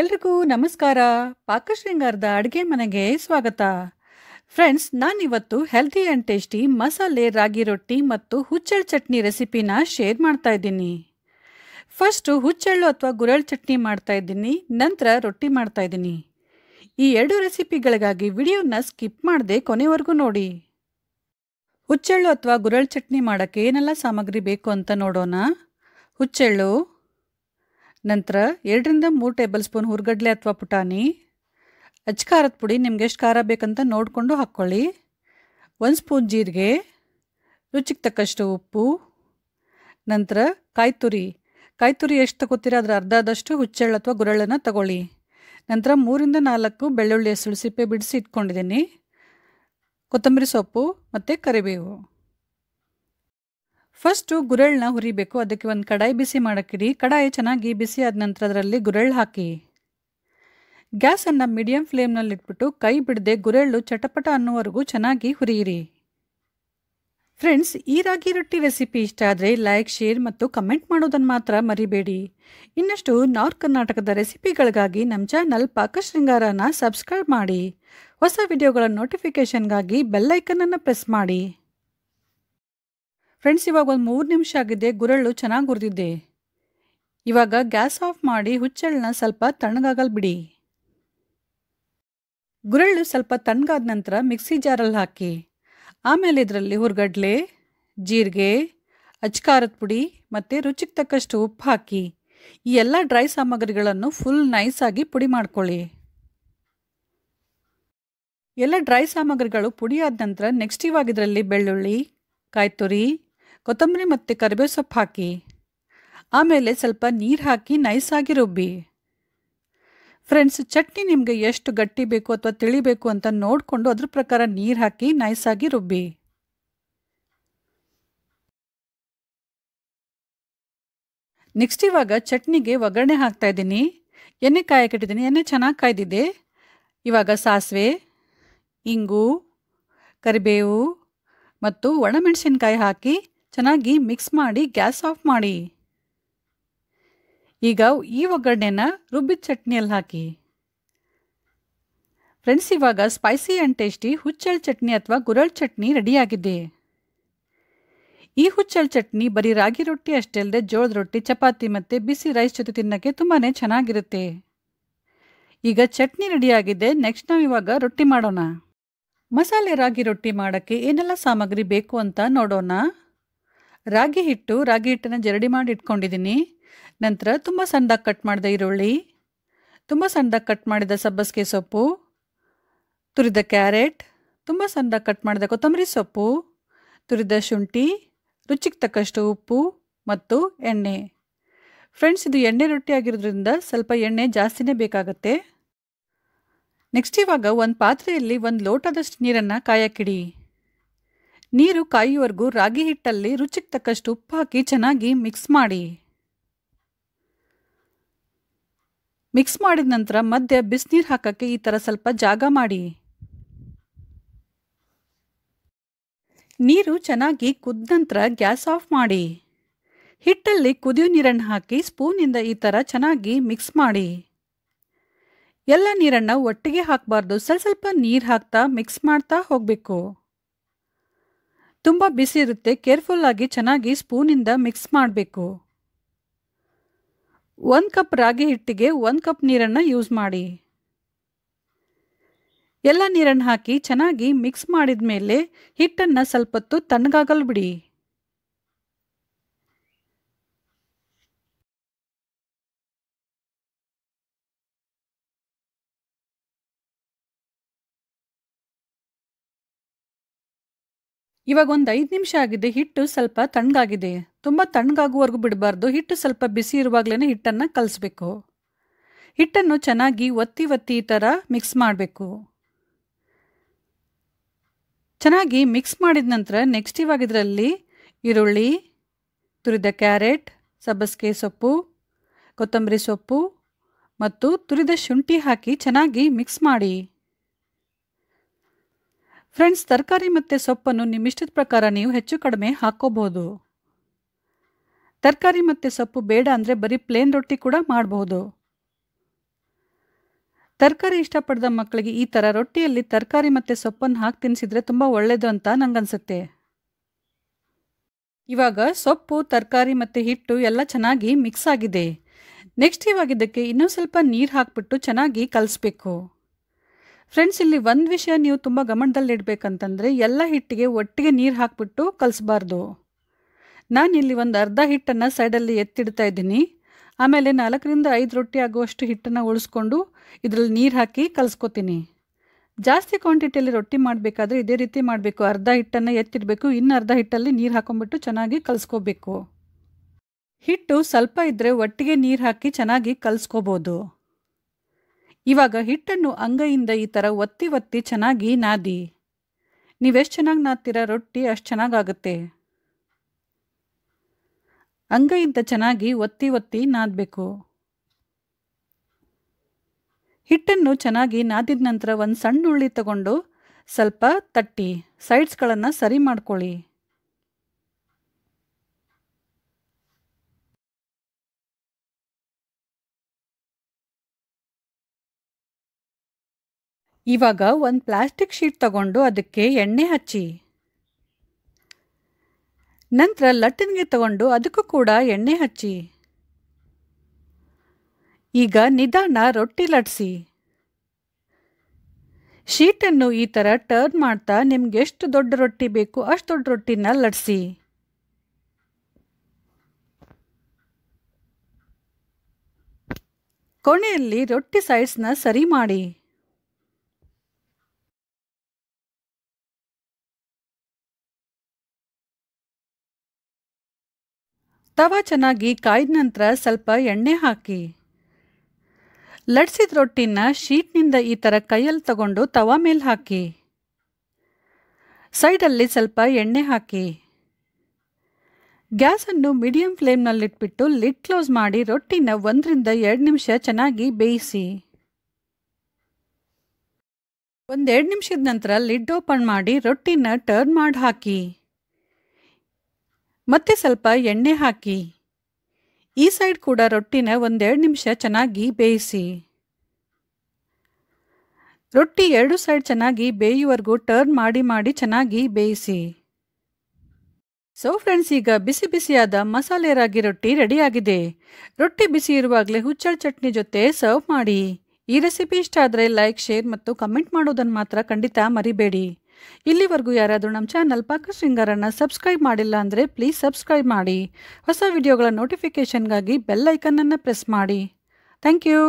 ಎಲ್ರಿಗೂ ನಮಸ್ಕಾರ ಪಾಕಶೃಂಗಾರದ ಅಡುಗೆ ಮನೆಗೆ ಸ್ವಾಗತ ಫ್ರೆಂಡ್ಸ್ ನಾನಿವತ್ತು ಹೆಲ್ದಿ ಆ್ಯಂಡ್ ಟೇಸ್ಟಿ ಮಸಾಲೆ ರಾಗಿ ರೊಟ್ಟಿ ಮತ್ತು ಹುಚ್ಚಳ್ ಚಟ್ನಿ ರೆಸಿಪಿನ ಶೇರ್ ಮಾಡ್ತಾ ಇದ್ದೀನಿ ಫಸ್ಟು ಹುಚ್ಚೆಳ್ಳು ಅಥವಾ ಗುರಳ್ ಚಟ್ನಿ ಮಾಡ್ತಾ ಇದ್ದೀನಿ ನಂತರ ರೊಟ್ಟಿ ಮಾಡ್ತಾ ಇದ್ದೀನಿ ಈ ಎರಡು ರೆಸಿಪಿಗಳಿಗಾಗಿ ವಿಡಿಯೋನ ಸ್ಕಿಪ್ ಮಾಡದೆ ಕೊನೆವರೆಗೂ ನೋಡಿ ಹುಚ್ಚೆಳ್ಳು ಅಥವಾ ಗುರಳ್ ಚಟ್ನಿ ಮಾಡೋಕ್ಕೆ ಏನೆಲ್ಲ ಸಾಮಗ್ರಿ ಬೇಕು ಅಂತ ನೋಡೋಣ ಹುಚ್ಚೆಳ್ಳು ನಂತರ ಎರಡರಿಂದ ಮೂರು ಟೇಬಲ್ ಸ್ಪೂನ್ ಹುರ್ಗಡ್ಲೆ ಅಥವಾ ಪುಟಾಣಿ ಅಚ್ಚ ಖಾರದ ಪುಡಿ ನಿಮ್ಗೆ ಎಷ್ಟು ಖಾರ ಬೇಕಂತ ನೋಡಿಕೊಂಡು ಹಾಕ್ಕೊಳ್ಳಿ ಒಂದು ಸ್ಪೂನ್ ಜೀರಿಗೆ ರುಚಿಗೆ ತಕ್ಕಷ್ಟು ಉಪ್ಪು ನಂತರ ಕಾಯಿ ತುರಿ ಕಾಯಿ ತುರಿ ಎಷ್ಟು ತಗೋತೀರಾ ಅದರ ಅರ್ಧದಷ್ಟು ಹುಚ್ಚೆಳ್ಳು ಅಥವಾ ಗುರಳನ್ನು ತಗೊಳ್ಳಿ ನಂತರ ಮೂರಿಂದ ನಾಲ್ಕು ಬೆಳ್ಳುಳ್ಳಿ ಹಸಿಳು ಸಿಪ್ಪೆ ಬಿಡಿಸಿ ಇಟ್ಕೊಂಡಿದ್ದೀನಿ ಕೊತ್ತಂಬರಿ ಸೊಪ್ಪು ಮತ್ತು ಕರಿಬೇವು ಫಸ್ಟು ಗುರೆಳ್ನ ಹುರಿಬೇಕು ಅದಕ್ಕೆ ಒಂದು ಕಡಾಯಿ ಬಿಸಿ ಮಾಡೋಕ್ಕಿಡಿ ಕಡಾಯಿ ಚೆನ್ನಾಗಿ ಬಿಸಿ ಆದ ನಂತರ ಅದರಲ್ಲಿ ಗುರೆಳ್ ಹಾಕಿ ಗ್ಯಾಸನ್ನು ಮೀಡಿಯಂ ಫ್ಲೇಮ್ನಲ್ಲಿ ಇಟ್ಬಿಟ್ಟು ಕೈ ಬಿಡದೆ ಗುರೆಳ್ಳು ಚಟಪಟ ಅನ್ನೋವರೆಗೂ ಚೆನ್ನಾಗಿ ಹುರಿಯಿರಿ ಫ್ರೆಂಡ್ಸ್ ಈ ರಾಗಿ ರೊಟ್ಟಿ ರೆಸಿಪಿ ಇಷ್ಟ ಆದರೆ ಲೈಕ್ ಶೇರ್ ಮತ್ತು ಕಮೆಂಟ್ ಮಾಡೋದನ್ನು ಮಾತ್ರ ಮರಿಬೇಡಿ ಇನ್ನಷ್ಟು ನಾರ್ತ್ ಕರ್ನಾಟಕದ ರೆಸಿಪಿಗಳಿಗಾಗಿ ನಮ್ಮ ಚಾನಲ್ ಪಾಕಶೃಂಗಾರನ ಸಬ್ಸ್ಕ್ರೈಬ್ ಮಾಡಿ ಹೊಸ ವಿಡಿಯೋಗಳ ನೋಟಿಫಿಕೇಷನ್ಗಾಗಿ ಬೆಲ್ಲೈಕನನ್ನು ಪ್ರೆಸ್ ಮಾಡಿ ಫ್ರೆಂಡ್ಸ್ ಇವಾಗ ಒಂದು ಮೂರು ನಿಮಿಷ ಆಗಿದೆ ಗುರಳ್ಳು ಚೆನ್ನಾಗಿ ಹುರಿದಿದ್ದೆ ಇವಾಗ ಗ್ಯಾಸ್ ಆಫ್ ಮಾಡಿ ಹುಚ್ಚೆಳ್ಳನ್ನ ಸ್ವಲ್ಪ ತಣ್ಣಗಾಗಲ್ ಬಿಡಿ ಗುರಳ್ಳು ಸ್ವಲ್ಪ ತಣ್ಣಗಾದ ನಂತರ ಮಿಕ್ಸಿ ಜಾರಲ್ಲಿ ಹಾಕಿ ಆಮೇಲೆ ಇದರಲ್ಲಿ ಹುರ್ಗಡ್ಲೆ ಜೀರಿಗೆ ಅಚ್ಕಾರದ ಪುಡಿ ಮತ್ತು ರುಚಿಗೆ ತಕ್ಕಷ್ಟು ಉಪ್ಪು ಹಾಕಿ ಈ ಎಲ್ಲ ಡ್ರೈ ಸಾಮಗ್ರಿಗಳನ್ನು ಫುಲ್ ನೈಸಾಗಿ ಪುಡಿ ಮಾಡ್ಕೊಳ್ಳಿ ಎಲ್ಲ ಡ್ರೈ ಸಾಮಗ್ರಿಗಳು ಪುಡಿಯಾದ ನಂತರ ನೆಕ್ಸ್ಟ್ ಇವಾಗ ಇದರಲ್ಲಿ ಬೆಳ್ಳುಳ್ಳಿ ಕಾಯ್ತುರಿ ಕೊತ್ತಂಬರಿ ಮತ್ತು ಕರಿಬೇವು ಸೊಪ್ಪು ಹಾಕಿ ಆಮೇಲೆ ಸ್ವಲ್ಪ ನೀರು ಹಾಕಿ ನೈಸಾಗಿ ರುಬ್ಬಿ ಫ್ರೆಂಡ್ಸ್ ಚಟ್ನಿ ನಿಮಗೆ ಎಷ್ಟು ಗಟ್ಟಿ ಬೇಕು ಅಥವಾ ತಿಳಿಬೇಕು ಅಂತ ನೋಡಿಕೊಂಡು ಅದ್ರ ಪ್ರಕಾರ ನೀರು ಹಾಕಿ ನೈಸಾಗಿ ರುಬ್ಬಿ ನೆಕ್ಸ್ಟ್ ಇವಾಗ ಚಟ್ನಿಗೆ ಒಗ್ಗರಣೆ ಹಾಕ್ತಾ ಇದ್ದೀನಿ ಎಣ್ಣೆ ಕಾಯಕ್ಕಿಟ್ಟಿದ್ದೀನಿ ಎಣ್ಣೆ ಚೆನ್ನಾಗಿ ಕಾಯ್ದಿದೆ ಇವಾಗ ಸಾಸಿವೆ ಇಂಗು ಕರಿಬೇವು ಮತ್ತು ಒಣಮೆಣಸಿನ್ಕಾಯಿ ಹಾಕಿ ಚೆನ್ನಾಗಿ ಮಿಕ್ಸ್ ಮಾಡಿ ಗ್ಯಾಸ್ ಆಫ್ ಮಾಡಿ ಈಗ ಈ ಒಗ್ಗರಣೆನ ರುಬ್ಬಿದ ಚಟ್ನಿಯಲ್ಲಿ ಹಾಕಿ ಫ್ರೆಂಡ್ಸ್ ಇವಾಗ ಸ್ಪೈಸಿ ಆ್ಯಂಡ್ ಟೇಸ್ಟಿ ಹುಚ್ಚಳ ಚಟ್ನಿ ಅಥವಾ ಗುರಳ್ ಚಟ್ನಿ ರೆಡಿಯಾಗಿದೆ ಈ ಹುಚ್ಚಳ ಚಟ್ನಿ ಬರೀ ರಾಗಿ ರೊಟ್ಟಿ ಅಷ್ಟೇ ಅಲ್ಲದೆ ಜೋಳದ ರೊಟ್ಟಿ ಚಪಾತಿ ಮತ್ತು ಬಿಸಿ ರೈಸ್ ಜೊತೆ ತಿನ್ನೋಕ್ಕೆ ತುಂಬಾ ಚೆನ್ನಾಗಿರುತ್ತೆ ಈಗ ಚಟ್ನಿ ರೆಡಿಯಾಗಿದೆ ನೆಕ್ಸ್ಟ್ ನಾವು ಇವಾಗ ರೊಟ್ಟಿ ಮಾಡೋಣ ಮಸಾಲೆ ರಾಗಿ ರೊಟ್ಟಿ ಮಾಡೋಕ್ಕೆ ಏನೆಲ್ಲ ಸಾಮಗ್ರಿ ಬೇಕು ಅಂತ ನೋಡೋಣ ರಾಗಿ ಹಿಟ್ಟು ರಾಗಿ ಹಿಟ್ಟನ್ನು ಜರಡಿ ಮಾಡಿ ಇಟ್ಕೊಂಡಿದ್ದೀನಿ ನಂತರ ತುಂಬ ಸಣ್ಣದಾಗಿ ಕಟ್ ಮಾಡಿದ ಈರುಳ್ಳಿ ತುಂಬ ಸಣ್ಣದಾಗಿ ಕಟ್ ಮಾಡಿದ ಸಬ್ಬಸಿಗೆ ಸೊಪ್ಪು ತುರಿದ ಕ್ಯಾರೆಟ್ ತುಂಬ ಸಣ್ಣದಾಗಿ ಕಟ್ ಮಾಡಿದ ಕೊತ್ತಂಬರಿ ಸೊಪ್ಪು ತುರಿದ ಶುಂಠಿ ರುಚಿಗೆ ತಕ್ಕಷ್ಟು ಉಪ್ಪು ಮತ್ತು ಎಣ್ಣೆ ಫ್ರೆಂಡ್ಸ್ ಇದು ಎಣ್ಣೆ ರೊಟ್ಟಿ ಆಗಿರೋದ್ರಿಂದ ಸ್ವಲ್ಪ ಎಣ್ಣೆ ಜಾಸ್ತಿನೇ ಬೇಕಾಗತ್ತೆ ನೆಕ್ಸ್ಟ್ ಇವಾಗ ಒಂದು ಪಾತ್ರೆಯಲ್ಲಿ ಒಂದು ಲೋಟದಷ್ಟು ನೀರನ್ನು ಕಾಯಕ್ಕಿಡಿ ನೀರು ಕಾಯುವರೆಗೂ ರಾಗಿ ಹಿಟ್ಟಲ್ಲಿ ರುಚಿಗೆ ತಕ್ಕಷ್ಟು ಉಪ್ಪು ಹಾಕಿ ಚೆನ್ನಾಗಿ ಮಿಕ್ಸ್ ಮಾಡಿ ಮಿಕ್ಸ್ ಮಾಡಿದ ನಂತರ ಮಧ್ಯೆ ಬಿಸಿನೀರು ಹಾಕೋಕ್ಕೆ ಈ ಥರ ಸ್ವಲ್ಪ ಜಾಗ ಮಾಡಿ ನೀರು ಚೆನ್ನಾಗಿ ಕುದ್ದ ನಂತರ ಗ್ಯಾಸ್ ಆಫ್ ಮಾಡಿ ಹಿಟ್ಟಲ್ಲಿ ಕುದಿಯೋ ನೀರನ್ನು ಹಾಕಿ ಸ್ಪೂನಿಂದ ಈ ಥರ ಚೆನ್ನಾಗಿ ಮಿಕ್ಸ್ ಮಾಡಿ ಎಲ್ಲ ನೀರನ್ನು ಒಟ್ಟಿಗೆ ಹಾಕಬಾರ್ದು ಸ್ವಲ್ಪ ಸ್ವಲ್ಪ ನೀರು ಹಾಕ್ತಾ ಮಿಕ್ಸ್ ಮಾಡ್ತಾ ಹೋಗಬೇಕು ತುಂಬ ಬಿಸಿ ಇರುತ್ತೆ ಕೇರ್ಫುಲ್ಲಾಗಿ ಚೆನ್ನಾಗಿ ಸ್ಪೂನಿಂದ ಮಿಕ್ಸ್ ಮಾಡಬೇಕು ಒಂದು ಕಪ್ ರಾಗಿ ಹಿಟ್ಟಿಗೆ ಒಂದು ಕಪ್ ನೀರನ್ನು ಯೂಸ್ ಮಾಡಿ ಎಲ್ಲ ನೀರನ್ನು ಹಾಕಿ ಚೆನ್ನಾಗಿ ಮಿಕ್ಸ್ ಮಾಡಿದ ಮೇಲೆ ಹಿಟ್ಟನ್ನು ಸ್ವಲ್ಪ ಹೊತ್ತು ತಣ್ಣಗಾಗಲು ಬಿಡಿ ಇವಾಗ ಒಂದು ಐದು ನಿಮಿಷ ಆಗಿದೆ ಹಿಟ್ಟು ಸ್ವಲ್ಪ ತಣ್ಣಗಾಗಿದೆ ತುಂಬ ತಣ್ಣಗಾಗುವವರೆಗೂ ಬಿಡಬಾರ್ದು ಹಿಟ್ಟು ಸ್ವಲ್ಪ ಬಿಸಿ ಇರುವಾಗಲೇ ಹಿಟ್ಟನ್ನು ಕಲಿಸ್ಬೇಕು ಹಿಟ್ಟನ್ನು ಚೆನ್ನಾಗಿ ಒತ್ತಿ ಒತ್ತಿ ಈ ಥರ ಮಿಕ್ಸ್ ಮಾಡಬೇಕು ಚೆನ್ನಾಗಿ ಮಿಕ್ಸ್ ಮಾಡಿದ ನಂತರ ನೆಕ್ಸ್ಟ್ ಇವಾಗ ಇದರಲ್ಲಿ ಈರುಳ್ಳಿ ತುರಿದ ಕ್ಯಾರೆಟ್ ಸಬ್ಬಸಿಗೆ ಸೊಪ್ಪು ಕೊತ್ತಂಬರಿ ಸೊಪ್ಪು ಮತ್ತು ತುರಿದ ಶುಂಠಿ ಹಾಕಿ ಚೆನ್ನಾಗಿ ಮಿಕ್ಸ್ ಮಾಡಿ ಫ್ರೆಂಡ್ಸ್ ತರಕಾರಿ ಮತ್ತು ಸೊಪ್ಪನ್ನು ಇಷ್ಟದ ಪ್ರಕಾರ ನೀವು ಹೆಚ್ಚು ಕಡಿಮೆ ಹಾಕೋಬಹುದು ತರಕಾರಿ ಮತ್ತು ಸೊಪ್ಪು ಬೇಡ ಅಂದರೆ ಬರೀ ಪ್ಲೇನ್ ರೊಟ್ಟಿ ಕೂಡ ಮಾಡಬಹುದು ತರಕಾರಿ ಇಷ್ಟಪಡದ ಮಕ್ಕಳಿಗೆ ಈ ಥರ ರೊಟ್ಟಿಯಲ್ಲಿ ತರಕಾರಿ ಮತ್ತು ಸೊಪ್ಪನ್ನು ಹಾಕಿ ತಿನ್ನಿಸಿದ್ರೆ ತುಂಬ ಒಳ್ಳೆಯದು ಅಂತ ನನಗನ್ಸುತ್ತೆ ಇವಾಗ ಸೊಪ್ಪು ತರಕಾರಿ ಮತ್ತು ಹಿಟ್ಟು ಎಲ್ಲ ಚೆನ್ನಾಗಿ ಮಿಕ್ಸ್ ಆಗಿದೆ ನೆಕ್ಸ್ಟ್ ಇವಾಗ ಇದಕ್ಕೆ ಇನ್ನೂ ಸ್ವಲ್ಪ ನೀರು ಹಾಕಿಬಿಟ್ಟು ಚೆನ್ನಾಗಿ ಕಲಿಸ್ಬೇಕು ಫ್ರೆಂಡ್ಸ್ ಇಲ್ಲಿ ಒಂದು ವಿಷಯ ನೀವು ತುಂಬ ಗಮನದಲ್ಲಿಡಬೇಕಂತಂದರೆ ಎಲ್ಲ ಹಿಟ್ಟಿಗೆ ಒಟ್ಟಿಗೆ ನೀರು ಹಾಕಿಬಿಟ್ಟು ಕಲಿಸ್ಬಾರ್ದು ನಾನಿಲ್ಲಿ ಒಂದು ಅರ್ಧ ಹಿಟ್ಟನ್ನು ಸೈಡಲ್ಲಿ ಎತ್ತಿಡ್ತಾ ಇದ್ದೀನಿ ಆಮೇಲೆ ನಾಲ್ಕರಿಂದ ಐದು ರೊಟ್ಟಿ ಆಗುವಷ್ಟು ಹಿಟ್ಟನ್ನು ಉಳಿಸ್ಕೊಂಡು ಇದರಲ್ಲಿ ನೀರು ಹಾಕಿ ಕಲಿಸ್ಕೊತೀನಿ ಜಾಸ್ತಿ ಕ್ವಾಂಟಿಟಿಯಲ್ಲಿ ರೊಟ್ಟಿ ಮಾಡಬೇಕಾದ್ರೆ ಇದೇ ರೀತಿ ಮಾಡಬೇಕು ಅರ್ಧ ಹಿಟ್ಟನ್ನು ಎತ್ತಿಡಬೇಕು ಇನ್ನು ಅರ್ಧ ಹಿಟ್ಟಲ್ಲಿ ನೀರು ಹಾಕೊಂಡ್ಬಿಟ್ಟು ಚೆನ್ನಾಗಿ ಕಲಿಸ್ಕೋಬೇಕು ಹಿಟ್ಟು ಸ್ವಲ್ಪ ಇದ್ದರೆ ಒಟ್ಟಿಗೆ ನೀರು ಹಾಕಿ ಚೆನ್ನಾಗಿ ಕಲಿಸ್ಕೋಬೋದು ಇವಾಗ ಹಿಟ್ಟನ್ನು ಅಂಗೈಯಿಂದ ಈ ಥರ ಒತ್ತಿ ಒತ್ತಿ ಚೆನ್ನಾಗಿ ನಾದಿ ನೀವೆಷ್ಟು ಚೆನ್ನಾಗಿ ನಾದ್ತೀರ ರೊಟ್ಟಿ ಅಷ್ಟು ಚೆನ್ನಾಗಾಗುತ್ತೆ ಅಂಗೈಯಿಂದ ಚೆನ್ನಾಗಿ ಒತ್ತಿ ಒತ್ತಿ ನಾದಬೇಕು ಹಿಟ್ಟನ್ನು ಚೆನ್ನಾಗಿ ನಾದಿದ ನಂತರ ಒಂದು ಸಣ್ಣ ಉಳ್ಳಿ ತಗೊಂಡು ಸ್ವಲ್ಪ ತಟ್ಟಿ ಸೈಡ್ಸ್ಗಳನ್ನು ಸರಿ ಮಾಡ್ಕೊಳ್ಳಿ ಇವಾಗ ಒಂದು ಪ್ಲಾಸ್ಟಿಕ್ ಶೀಟ್ ತಗೊಂಡು ಅದಕ್ಕೆ ಎಣ್ಣೆ ಹಚ್ಚಿ ನಂತರ ಲಟ್ಟಿನಿಗೆ ತಗೊಂಡು ಅದಕ್ಕೂ ಕೂಡ ಎಣ್ಣೆ ಹಚ್ಚಿ ಈಗ ನಿಧಾನ ರೊಟ್ಟಿ ಲಟ್ಸಿ ಶೀಟನ್ನು ಈ ಥರ ಟರ್ನ್ ಮಾಡ್ತಾ ನಿಮ್ಗೆ ಎಷ್ಟು ದೊಡ್ಡ ರೊಟ್ಟಿ ಬೇಕು ಅಷ್ಟು ದೊಡ್ಡ ರೊಟ್ಟಿನ ಲಟ್ಸಿ ಕೊನೆಯಲ್ಲಿ ರೊಟ್ಟಿ ಸೈಡ್ಸ್ನ ಸರಿ ಮಾಡಿ ತವ ಚೆನ್ನಾಗಿ ಕಾಯ್ದ ನಂತರ ಸ್ವಲ್ಪ ಎಣ್ಣೆ ಹಾಕಿ ಲಟ್ಸಿದ ರೊಟ್ಟಿನ ಶೀಟ್ನಿಂದ ಈ ಥರ ಕೈಯಲ್ಲಿ ತಗೊಂಡು ತವ ಮೇಲೆ ಹಾಕಿ ಸೈಡಲ್ಲಿ ಸ್ವಲ್ಪ ಎಣ್ಣೆ ಹಾಕಿ ಗ್ಯಾಸನ್ನು ಮೀಡಿಯಂ ಫ್ಲೇಮ್ನಲ್ಲಿಟ್ಬಿಟ್ಟು ಲಿಡ್ ಕ್ಲೋಸ್ ಮಾಡಿ ರೊಟ್ಟಿನ ಒಂದರಿಂದ ಎರಡು ನಿಮಿಷ ಚೆನ್ನಾಗಿ ಬೇಯಿಸಿ ಒಂದೆರಡು ನಿಮಿಷದ ನಂತರ ಲಿಡ್ ಓಪನ್ ಮಾಡಿ ರೊಟ್ಟಿನ ಟರ್ನ್ ಮಾಡಿ ಹಾಕಿ ಮತ್ತೆ ಸ್ವಲ್ಪ ಎಣ್ಣೆ ಹಾಕಿ ಈ ಸೈಡ್ ಕೂಡ ರೊಟ್ಟಿನ ಒಂದೆರಡು ನಿಮಿಷ ಚೆನ್ನಾಗಿ ಬೇಯಿಸಿ ರೊಟ್ಟಿ ಎರಡು ಸೈಡ್ ಚೆನ್ನಾಗಿ ಬೇಯುವರೆಗೂ ಟರ್ನ್ ಮಾಡಿ ಮಾಡಿ ಚೆನ್ನಾಗಿ ಬೇಯಿಸಿ ಸೊ ಫ್ರೆಂಡ್ಸ್ ಈಗ ಬಿಸಿ ಬಿಸಿಯಾದ ಮಸಾಲೆ ರಾಗಿ ರೊಟ್ಟಿ ರೆಡಿಯಾಗಿದೆ ರೊಟ್ಟಿ ಬಿಸಿ ಇರುವಾಗಲೇ ಹುಚ್ಚಳ ಚಟ್ನಿ ಜೊತೆ ಸರ್ವ್ ಮಾಡಿ ಈ ರೆಸಿಪಿ ಇಷ್ಟ ಆದರೆ ಲೈಕ್ ಶೇರ್ ಮತ್ತು ಕಮೆಂಟ್ ಮಾಡೋದನ್ನು ಮಾತ್ರ ಖಂಡಿತ ಮರಿಬೇಡಿ ಇಲ್ಲಿವರೆಗೂ ಯಾರಾದರೂ ನಮ್ಮ ಚಾನಲ್ ಪಾಕ ಶೃಂಗಾರನ್ನು ಸಬ್ಸ್ಕ್ರೈಬ್ ಮಾಡಿಲ್ಲ ಅಂದರೆ ಪ್ಲೀಸ್ ಸಬ್ಸ್ಕ್ರೈಬ್ ಮಾಡಿ ಹೊಸ ವಿಡಿಯೋಗಳ ನೋಟಿಫಿಕೇಷನ್ಗಾಗಿ ಬೆಲ್ ಐಕನನ್ನು ಪ್ರೆಸ್ ಮಾಡಿ ಥ್ಯಾಂಕ್ ಯು